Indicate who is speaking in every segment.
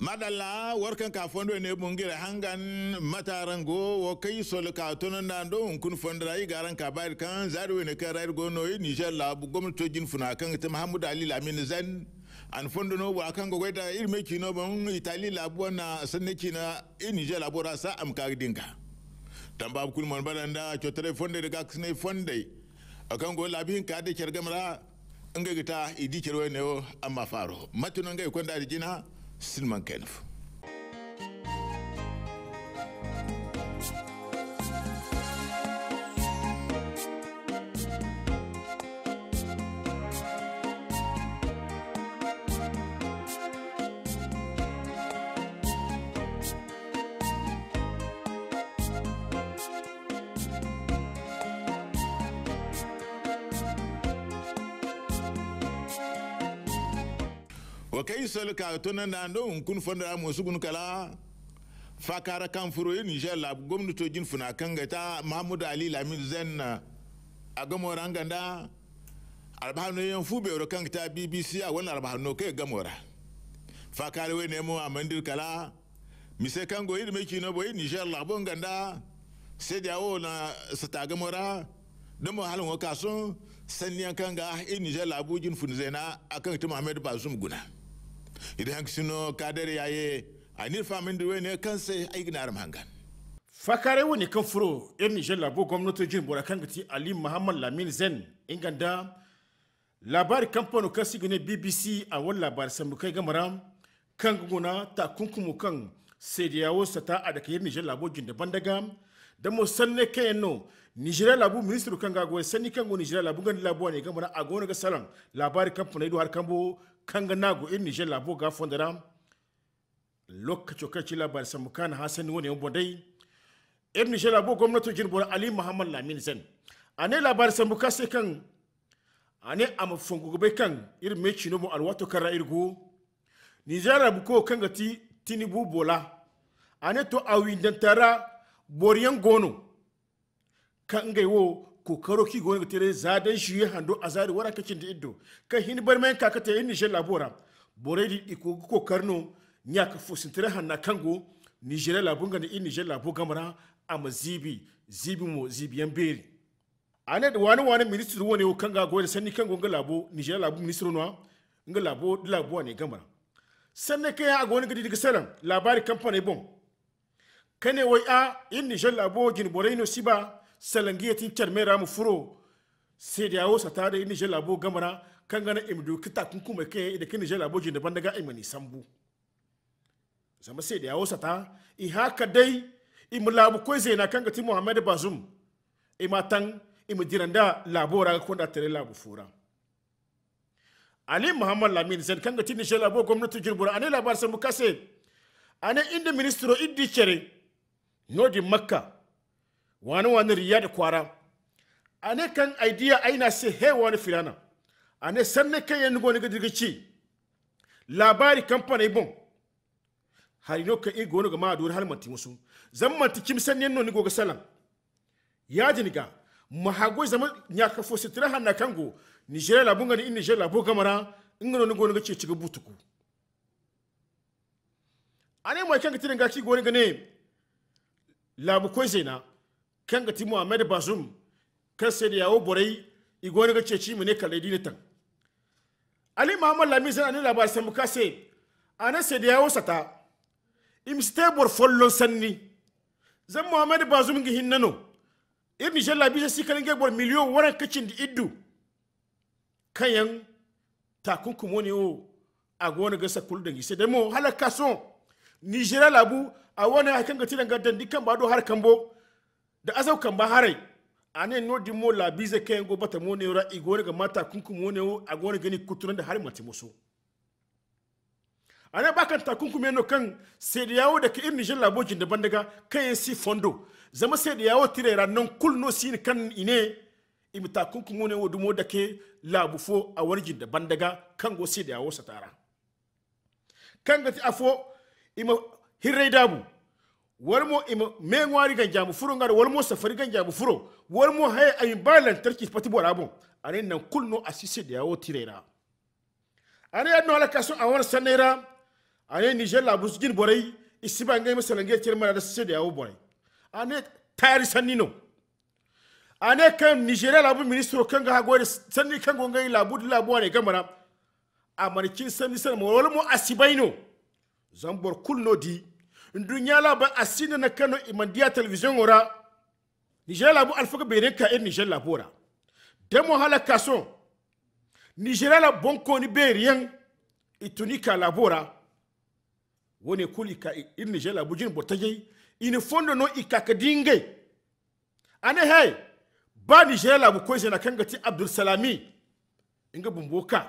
Speaker 1: madalla warkan ka fondo ne bungira hangan mataran go wo kai sol ka tonon na do kun fondra yi garan ka bayar kan zaru ne kan rayar go no Niger la bu gwamnati jin funa kan ta Muhammad Ali Lamin Zan an fondo no wa kan gogo da ir me kino ban itali labuwa na sanne kina in niger labora sa am ka dinga tamba kul mon baranda cho telefon de ga sne fonde akan go labin ka de kyar mara in ga gita idi kirwe ne amma faro matunan ga ikon da jina silman kenfu o kai sol ka to nan da don kun fanda mu su gun kala fakara kan furo je la gomnu to jin funa kan ga ta Mahmud Ali Lamid Zen a gamora an ganda albahano yan fube ro kan ta BBC a wannan albahano kai gamora fakara we ne mu amandir kala kala se kan go yin meki no boy je la bon ganda se da o na sata gamora don mu halin wakasun sanniyan kan ga in e Nijar labujin funzena akan ta Muhammad Bazum guna. idan ka dare yaye ni famin da wani kan sai ai gina hangan
Speaker 2: fakare wani kan furo yan nijar labo bora kan gati ali muhammad lamin zen inganda labari kamfano kan sigine bbc a wani labar samu kai gamara kan guguna kunkumu kan sai da yawo sata a daga yan nijar labo daban daga da mu sanne kai no nigeria labu ministru kan gago sani kan go nigeria labu gani labu ne gamara a gona ga labari kamfano ido har kambo kanga nago in niger labo ga fondara lokaci kai cila bar samu hasani wani yabo dai in niger labo gwamnatin jirbor ali muhammad lamin zan ane labar samuka kase kan ane am fongugbe kan ir mechino mo alwato kara irgo niger labo ko kanga ti tinibu bola ane to awindantara boriyan gono kan ngai wo kokaro ki goni tere dan shi hando azari wara kakin da iddo ka hin bar men kaka ta yin shel labora boredi iko kokarno nya ka fusin tere hanna kango nigeria labunga ni nigeria labo gamara a mazibi zibi mo zibi yan beri ane da wani wani ministru wani o kanga go da sanni kango ga labo nigeria labo ministru no ga labo labo ne gamara sanne kai a goni gidi daga salam labari kamfani bom kane wai a yin nigeria labo gin boreno siba salangiyatin charmera mu furo sai da yawo sa tare ni labo gamara kan gana imdu kita kun kuma ke da kin labo jin daban daga imani sambu zama sai da yawo sa ta i haka dai imlabu ko zaina kan ga ti muhammad bazum imatan imdiranda ra ko da tare labu fura ali muhammad lamin zan kan ga ti ni labo gwamnati jirbura ane labar san kase ane inda ministro iddi chere nodi makka wani wani riya da kwara ne kan aidiya aina se he wani filana san sanne kan yanzu goni gidirgi ci labari kamfani bon har no kan igo no ga ma dur halmanti musu Zan ti kim san yanzu ni goga ga salam ya jiniga mahago zaman nya ka fo sitira hanna kango nigeria la bunga ni in nigeria la bo kamara ingano ni go no ga ci ci ga butuku ane mo kan ga tirin ga ci go ga ne labu ko na kan ga timu bazum kan sai da yawo borai igoni ga ceci mu ne kaledi ne tan ali muhammad lamis sai anin labar sai muka sai anan sai da yawo sata im stable follow sanni zan muhammad bazum gi hinnano ibn shalla bi sai kan ga bor miliyon wara kacin di iddu yan takunkumo ne o a gona ga sakul da gise dai mu halaka son nigeria labu a wani hakan ga tilan ga ba do har kambo da asau kan ba harai ane no di mo la bize ken go bata mo ne ra igore ga mata kunku mo ne a gore gani kuturan da har mace muso ana ba kan takunku me no kan sai da yawo da ka irin jin labojin daban daga kan si fondo zama sai da yawo tire ra non kul no kan ine imi takunku mo ne wo dumo da ke labufo a warjin daban daga kan go sai da yawo satara kan ga ti afo ima hirai dabu walmo ima mengwari kan jamu furo ngar walmo safari kan jamu furo walmo hay ay balan tarki pati bora bon ane nan kulno asisi de awo tirera ane adno ala kaso awar sanera ane niger la busgin borai isiba ngai masalange tirma da sisi de awo borai ane tayari sanino ane kan nigeria bu ministro kan ga hagore sanni kan la labu la bore gamara amarkin markin sanni sanni walmo asibaino zambor kulno di ndunya la ba asina na kano imandiya television ora niger labu bu alfaka bere ka en niger la bora demo hala kaso niger la bonko ni beriyan itunika labu ora wone kuli ka in niger labu bujin botaje ini fondo no ikakadinge ane hey ba niger labu bu na kangati abdul salami inga bumboka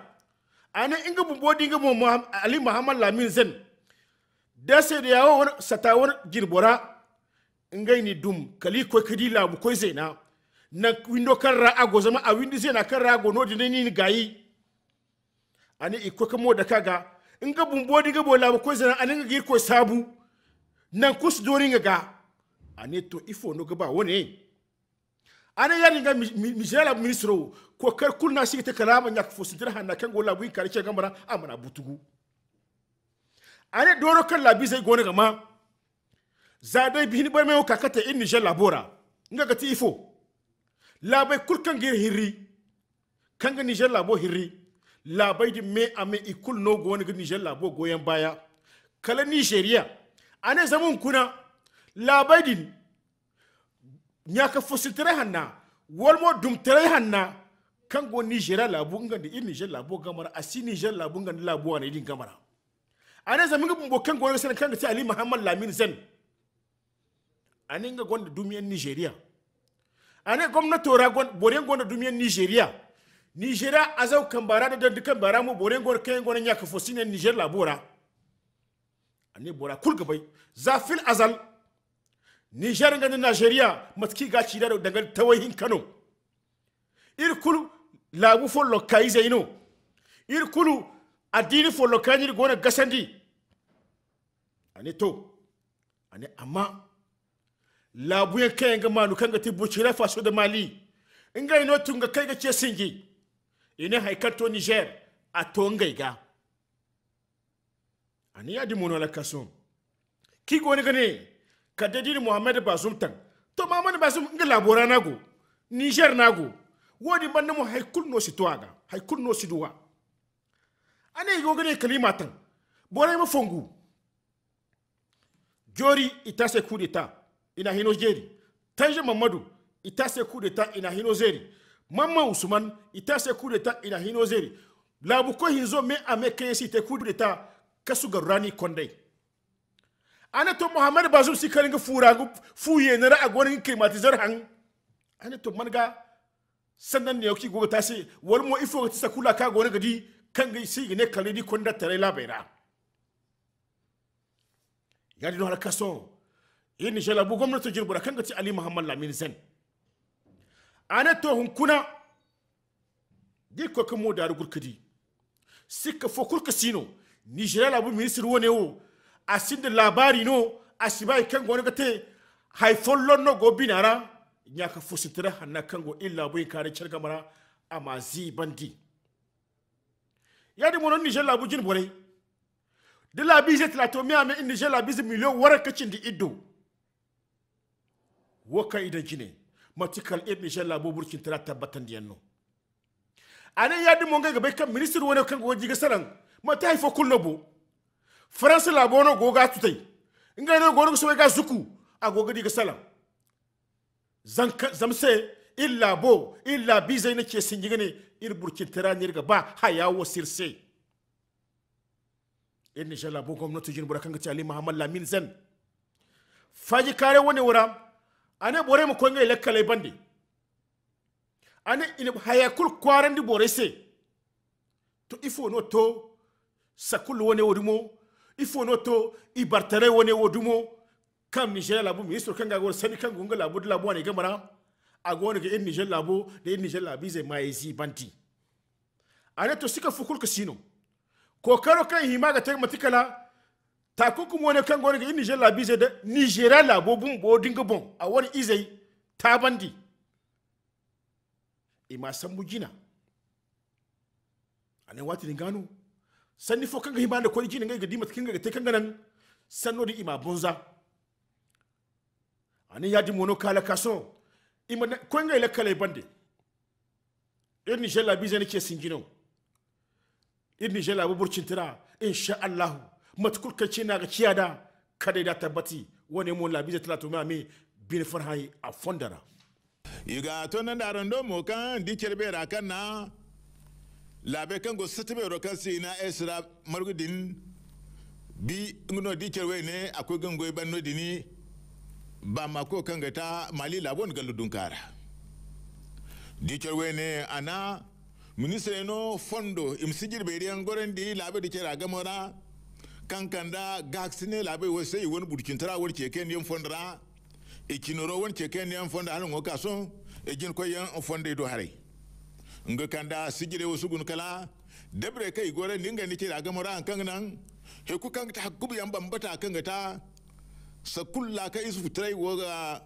Speaker 2: ane inga bumbo dinga mo ali muhammad lamin zen dese da yawon wani satawar girbora ngai ni dum kali ko kadi labu ko zena na windo kan ra'ago zama a windo zena kan ra'ago no dinin ni gayi ani iko kamo da kaga in ga bumbo di ga bola ko zena ani ga ko sabu na kus dori ga ani to ifo no ga ba wone ana yani ga mijala ministro ko kar na shi ta kalama nyak fosidira hanna kan gola bu kar ke gamara amana butugu ane doro kan labi sai gona gama za dai bihin bai mai kata in nishan labora nga ga tifo labai kulkan gir hirri kan ga nishan labo hirri labai di me ame ikul no gona ga nishan labo goyon baya kala a ne zamun kuna labai din nyaka fositare hanna walmo dumtare hanna kan go nigeria labu nga di in nigeria labo gamara asi nigeria labu nga labo labu wana idin gamara ana zami ga bumbo kan gwamnati sanin kan ga ali muhammad lamin zan anin ga gwamnati dumiyar nigeria ane gwamnati ra boren gwamnati dumiyar nigeria nigeria azau kan bara da dandukan bara mu boren gwamnati kan gwamnati ya kafo sinin niger labora ne bora kul gabai zafin azal niger gani nigeria matuki ga cida da dangal tawahin kano irkul labufo fo lokaize ino irkulu addini fo lokajiri gona gasandi ani to ani amma labuye kai ga manu kan ga tibuci rafa su da mali in ga ino tun ga kai ga ce singi ina haikar to niger a to ngai ga ani ya dimono la kason ki go ne gane ka dadi muhammad bazum tan to mamman bazum ga labora nago niger nago wodi banna mu haikul no situwa ga haikul no siduwa ane go gane kalimatan bore mu fongu jori ita itase kudeta ina hino jeri tanje mamadu ita itase kudeta ina hino zeri mamma usman itase kudeta ina hino zeri labu ko hinzo me ame si te kudeta kasu garrani kondai ana to muhammad bazum sikalinga fura gu fuye nara agonin klimatizar han ana to ga sannan ne yauki gogo tasi wal mo ifo ta sakula ka gona gadi kan ga si ne kalidi konda tare labaira ya dino har kaso yin nishela bu gwamnatin jirbura kan gaci ali muhammad lamin zen ana to hunkuna dikko kan mu daru gurkudi sikka fo kurka sino nishela bu minister wone wo asin da labari no asibai kan gona gate haifollon no gobinara nyaka fusitira hanna kango illa bu kare cergamara amazi bandi yadi monon nishela bu jin borai de la bise tlatomia me inije la bise million wara kacin di iddo woka ida jine matikal e bise la boburkin tara tabbatan di yanno ane yadi monga kan minister wona kan goji ga saran mata haifo kulno bo france la bono goga tutai inga ne gono so ga zuku a goga di salam zanka illa bo illa bizai nake sun yi gane ir burkin tara ne ga ba hayawo sirse ان شاء الله بوكم نتجن بركان كتي محمد لا مين زن فاجي كاري وني ورا انا بوري مو كونغي لك كلي باندي انا ان هيا كل كوارن دي بوري سي تو نو تو سكل وني ودمو يفو نوتو يبرتري وني ودمو كم نيجيريا لابو ميسر كان غور سني كان غونغ لابو دي لابو اني كمرا اغون كي ان نيجيريا لابو دي ان نيجيريا بيزي مايزي بانتي انا تو سيكا فوكول كسينو kokaro kan hima ga ta matikala mu ne kan goni ga in la bise da nigeria la bo bun bo dinga bon a woni izai bandi e ma san mujina ane wati ni gano sanni fo kan ga hima da kwalji ne ga dima kin ga tek kan ganan sanno di ima bonza ani di mono kala kaso ima kwanga ile kala bandi in niger la bise ne ke singino in jela bu burcin tira insha Allah matkul kace na ga ciyada kada da tabbati wani mun labi da talatu mai bin farhai a fondara yiga to nan da rando mo kan dikir be ra kan
Speaker 1: na labe kan go sitbe ro kan si na esra margudin bi ngno dikir we ne akwai ban no dini ba ma ko kan ga ta mali labon galudun kara dikir we ne ana ministre eno fondo imsigir be riyan goren di labe di kera gamora kankanda gaksine labe wose iwon burkin tara wor keke ni fondra e kinoro won keke ni fonda halin hoka so e jin ko yan fonde do hare nga kanda sigire wasu gun kala debre kai gore ninga ni kera gamora kan nan he ku kan ta hakubu yan bambata kan ga ta sakulla ka isu futrai woga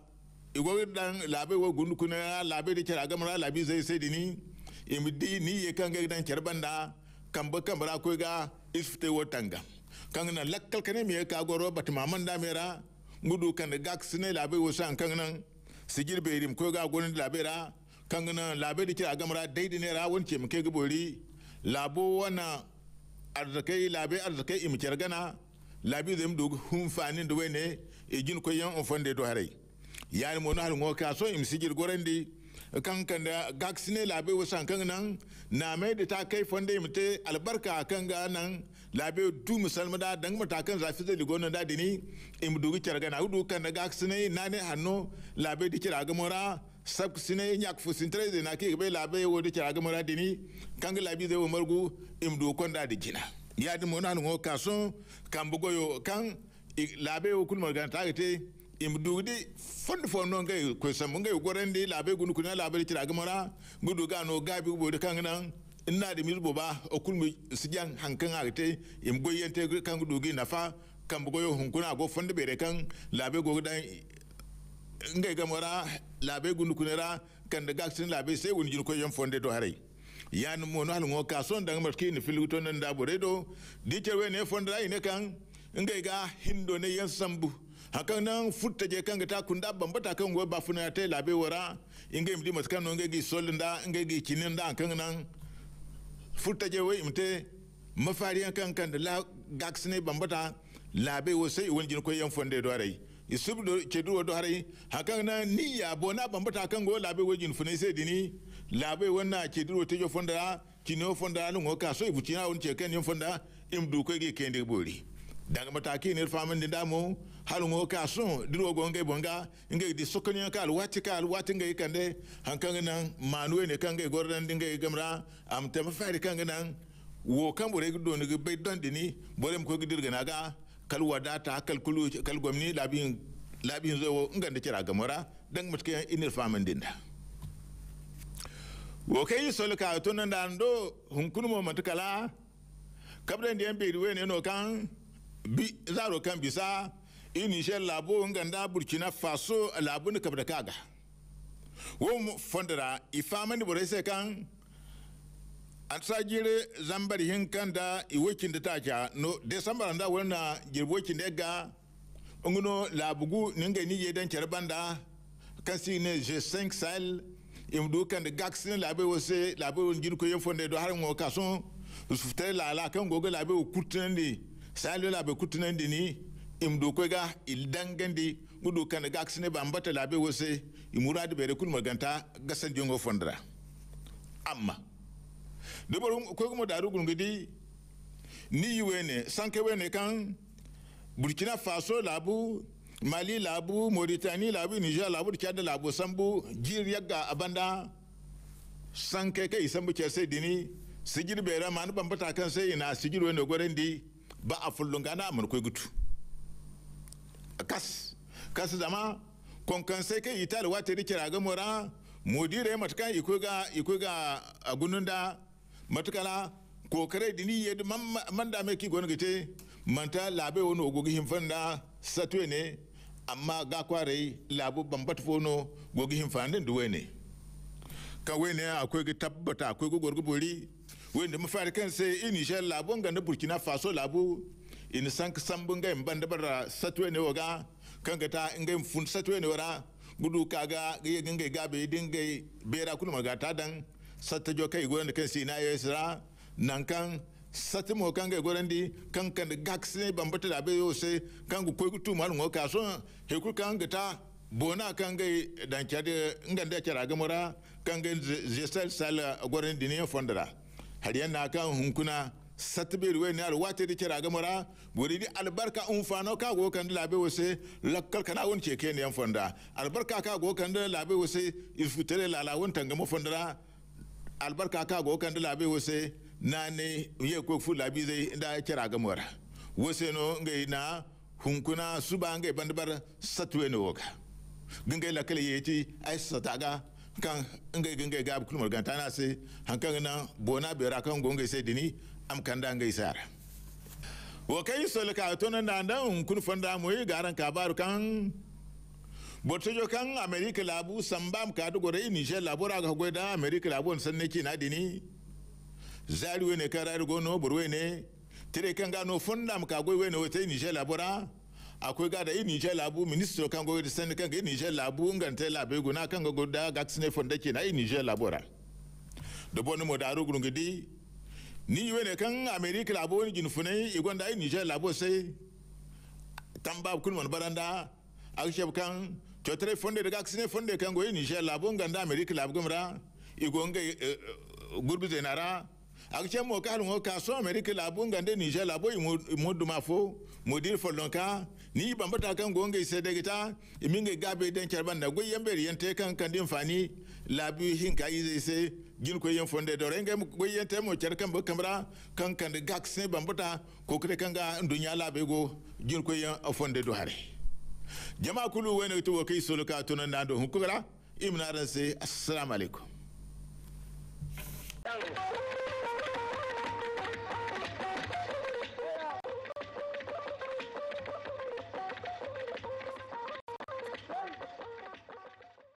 Speaker 1: igwagin dan labe wa gundukuna labe da kera gamora labe zai sai dini imdi ni ye kanga dan cerbanda kamba kamba ko ga ifte wotanga kanga na lakkal kane me ka goro batma manda mera ngudu kan gak sine labe san kanga nan sigir beirim ko ga gonin labera kanga nan labe di kira gamra daidi ne ra wonce mu ke gibori labo wana arzakai labe arzakai imcer gana labi zem do hum fani do wene e jin ko yan on fonde do harai yani mo na hal ngo ka so im sigir gorendi kan kan da ne labe wasan kan nan na mai da ta kai fonde mutu albarka kan ga nan labe du musalma da dan matakan zafi zai ligona da dini im dogi kyarga gana hudu kan da ne na ne hannu labe da kira ga mora sab sine nyak fu sintare zai na ke be labe ya da kira ga mora dini kan ga labe zai margu im du kon da gina ya di mona no kason kan bugoyo kan labe wo kun morgan ta ga te imdugdi fondi fondo ngai kwesa ngai gorende labe gunu kuna labe tira gamara gudu no gabi bo de kangna ina da mizbo ba okul mu jan hankan agate im goyente kan gudu nafa kan bugo yo hunkuna go fondi bere kan labe go dan ngai gamara labe gunu ra kan da gaksin labe sai wani jini ko yan fonde do harai ya mo no na mo ka son dang marke ni filu to nan da bore do di cerwe ne fonda ne kan ngai ga hindo ne yan sambu hakan nan futta je kan ta kunda bambata kan go ba funa ta labe wara inge mdi maskan no gi solnda inge gi cininda kan nan futta je wai mte mafari kan kan la gaksne bambata labe wo sai won jin ko yan fonde do rai isub do ke do do harai hakan nan ni bona bambata kan go labe wo jin fune sai dini labe wonna ke do te jo fonda kino fonda lu ngoka so ibutina on ce kan yin fonda im du ko gi kende bori danga mataki ne famin da damu halu ngo ka sun dirwo gonge bonga nge di sokoni ka alwati ka alwati nge kande hankan nan manuwe ne kan ga gordan dinga gamra am tema fari kan nan wo kan bore gudo ne bai don dini bore mko gidir gana ga kal ta kal kulu kal gomni labin labin zo da kira gamara dan mutke inir famin dinda wo kai solka tunan da ndo hunkunu mo matukala kabdan diyan be duwe ne no kan bi zaro kan bisa ini she labo nganda burkina faso labo ni kabda kaga wo fondara ifamani borese kan ansajire zambari kan da iwokin da taka no december da wannan girbokin da ga ngono labugu ninga ni je dan banda kan si ne je 5 sal im do kan da gaxin labe wose labe won girko yin fonde do har mo kason su fitar la kan gogo labe kurtin ne salula be kutunandi ni imdukwega ildangandi gudu kan ga aksine ba ambata labe wose imuradu bere kul maganta gasan jongo fondra amma debor ko gumo daru gungidi ni yuwene sanke wene kan burkina faso labu mali labu mauritani labu niger labu chad labu sambu jir yaga abanda sanke kai sambu chese dini sigir bere man bambata kan sai ina sigir wene gorendi ba a fullunga na amur koy gutu kas kas zama konkan sai kai itali wata rike kira ga mora modire matakan iko ga iko ga agunun da matakala kokare dini ya man da mai ki gona gite manta labe wani ogogi hinfan fanda satwe ne amma ga kware labu bambat fono gogi hinfan din duwe ne kawai ne akwai tabbata akwai gogorgo bori wanda mafarkan sai ini shi labu ga na burkina faso labu ini sank sambu nga mbanda bara satwe ne waga ga ta nga fun satwe ne wara gudu kaga ga ga bai dinga bera kulma ga ta dan satta jo kai goran da kan si na yesra nan kan sati mo ga goran di kan kan gax ne bata da bai yau sai kan ku koi kutu mal ka kaso he ku kan ta bona kan ga dan kyade nganda ga mura kan ga zesal sala goran di ne fondara har na kan hunkuna satbir wen al wate di kira gamara buri di albarka un fano ka go kan labe wose lakkal kana won keke ne yan fonda albarka ka go kan labe wose ifutere lala won tanga mo fonda albarka ka go kan labe wose nane ye ko fu labi zai da kira gamara wose no ngai na hunkuna suba ngai bandbar satwe no woka gingai lakkal yeti ai sataga kan nge nge gab kulmar gantana se hankan na bona bera kan gonga se dini am kanda nge sara wa kai sol ka tona nanda un kun fanda mu garan ka baru kan botojo kan america labu sambam ka do gore niger labu ra ga goida america labu san ne ki na dini zari wene karar gono burwene tire kan ga no funda am ka goiwe ne wote niger labu ra akwai ga da ini je labu ministro kan go sen kan ga ini je labu ngan te labu guna kan go da gaxne fonda ke na ini je labora da bonu mo daru gurun gidi ni yiwe kan america labu ni jin funai igon da ini je labu sai tamba kun mon baranda akshab kan chotre fonde da gaxne fonde kan go ini je labu ngan da america labu gumra igon ga eh, eh, gurbi zenara akche mo ka lu ka america labu ngan de niger labu imoduma fo modir folonka ni ban bata kan gonga sai daga ta ga gabe den kerban da goyen beri yanta kan kan din fani labi hin kai zai sai gin ko yan fonde do renga goyen te mo cer kan ba kamra kan kan gax sai ban bata ko kre kan ga dunya labe go gin ko yan fonde do hare jama'a kulu wani to kai suluka tunan na do hukura imnaran sai assalamu alaikum